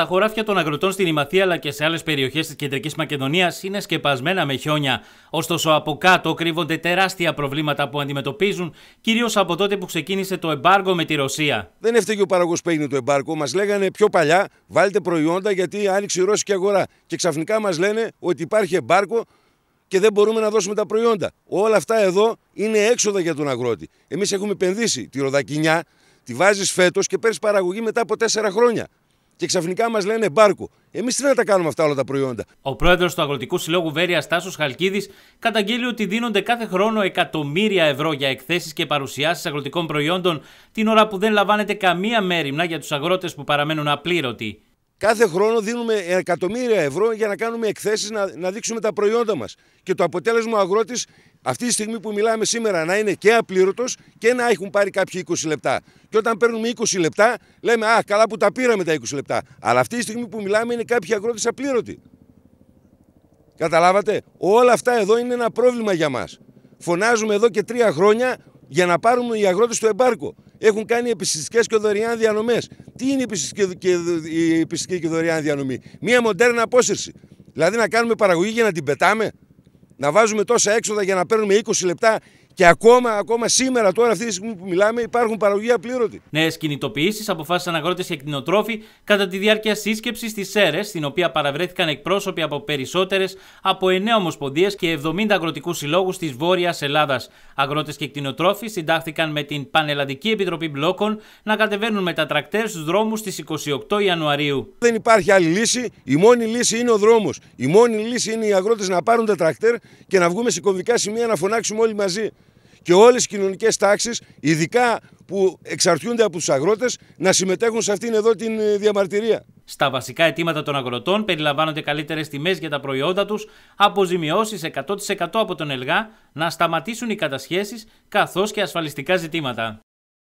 Τα χωράφια των αγροτών στην Ημαθία αλλά και σε άλλες περιοχές της κεντρικής Μακεδονίας είναι σκεπασμένα με χιόνια. Ωστόσο, από κάτω κρύβονται τεράστια προβλήματα που αντιμετωπίζουν, κυρίως από τότε που ξεκίνησε το εμπάργκο με τη Ρωσία. Δεν έφταιγε ο παραγωγός που έγινε το εμπάργκο. Μας λέγανε πιο παλιά, βάλετε προϊόντα γιατί άνοιξε η Ρώσικη αγορά. Και ξαφνικά μας λένε ότι υπάρχει εμπάργκο και δεν μπορούμε να δώσουμε τα προϊόντα. Όλα αυτά εδώ είναι έξοδα για τον αγρότη. Εμείς έχουμε επενδύσει τη ροδακινιά, τη βάζεις φέτος και παίρνεις παραγωγή μετά από 4 χρόνια και ξαφνικά μας λένε μπάρκο. Εμείς τι να τα κάνουμε αυτά όλα τα προϊόντα. Ο πρόεδρος του Αγροτικού Συλλόγου Βέρειας Τάσος Χαλκίδης καταγγέλει ότι δίνονται κάθε χρόνο εκατομμύρια ευρώ για εκθέσεις και παρουσιάσεις αγροτικών προϊόντων την ώρα που δεν λαμβάνεται καμία μέρημνα για τους αγρότες που παραμένουν απλήρωτοι. Κάθε χρόνο δίνουμε εκατομμύρια ευρώ για να κάνουμε εκθέσεις, να, να δείξουμε τα προϊόντα μας. Και το αποτέλεσμα ο αγρότης αυτή τη στιγμή που μιλάμε σήμερα να είναι και απλήρωτος και να έχουν πάρει κάποιοι 20 λεπτά. Και όταν παίρνουμε 20 λεπτά, λέμε Α, καλά που τα πήραμε τα 20 λεπτά. Αλλά αυτή τη στιγμή που μιλάμε είναι κάποιοι αγρότες απλήρωτοι. Καταλάβατε, όλα αυτά εδώ είναι ένα πρόβλημα για μας. Φωνάζουμε εδώ και τρία χρόνια για να πάρουν οι αγρότες το εμπάρκο. Έχουν κάνει επιστημικέ και δωρεάν διανομές. Τι είναι η επιστημική και δωρεάν διανομή, Μία μοντέρνα απόσυρση. Δηλαδή να κάνουμε παραγωγή για να την πετάμε να βάζουμε τόσα έξοδα για να παίρνουμε 20 λεπτά και ακόμα, ακόμα σήμερα, τώρα, αυτή τη στιγμή που μιλάμε, υπάρχουν παραγωγοί απλήρωτοι. Νέες κινητοποιήσεις αποφάσισαν αγρότες και κτηνοτρόφοι κατά τη διάρκεια σύσκεψης της ΣΕΡΕ, στην οποία παραβρέθηκαν εκπρόσωποι από περισσότερες από 9 ομοσπονδίες και 70 αγροτικούς συλλόγους της Βόρειας Ελλάδας. Αγρότες και κτηνοτρόφοι συντάχθηκαν με την Πανελλαδική Επιτροπή Μπλόκων να κατεβαίνουν με τα τρακτέρ στους δρόμους στις 28 Ιανουαρίου. Δεν υπάρχει άλλη λύση. Η μόνη λύση είναι ο δρόμος. Η μόνη λύση είναι οι αγρότες να πάρουν τα τρακτέρ και να βγούμε σε κομβικά σημεία να φωνάξουμε όλοι μαζί και όλες οι κοινωνικές τάξεις, ειδικά που εξαρτιούνται από τους αγρότες, να συμμετέχουν σε αυτήν εδώ την ε, διαμαρτυρία. Στα βασικά αιτήματα των αγροτών περιλαμβάνονται καλύτερες τιμές για τα προϊόντα τους, αποζημιώσεις 100% από τον ΕΛΓΑ, να σταματήσουν οι κατασχέσεις καθώς και ασφαλιστικά ζητήματα.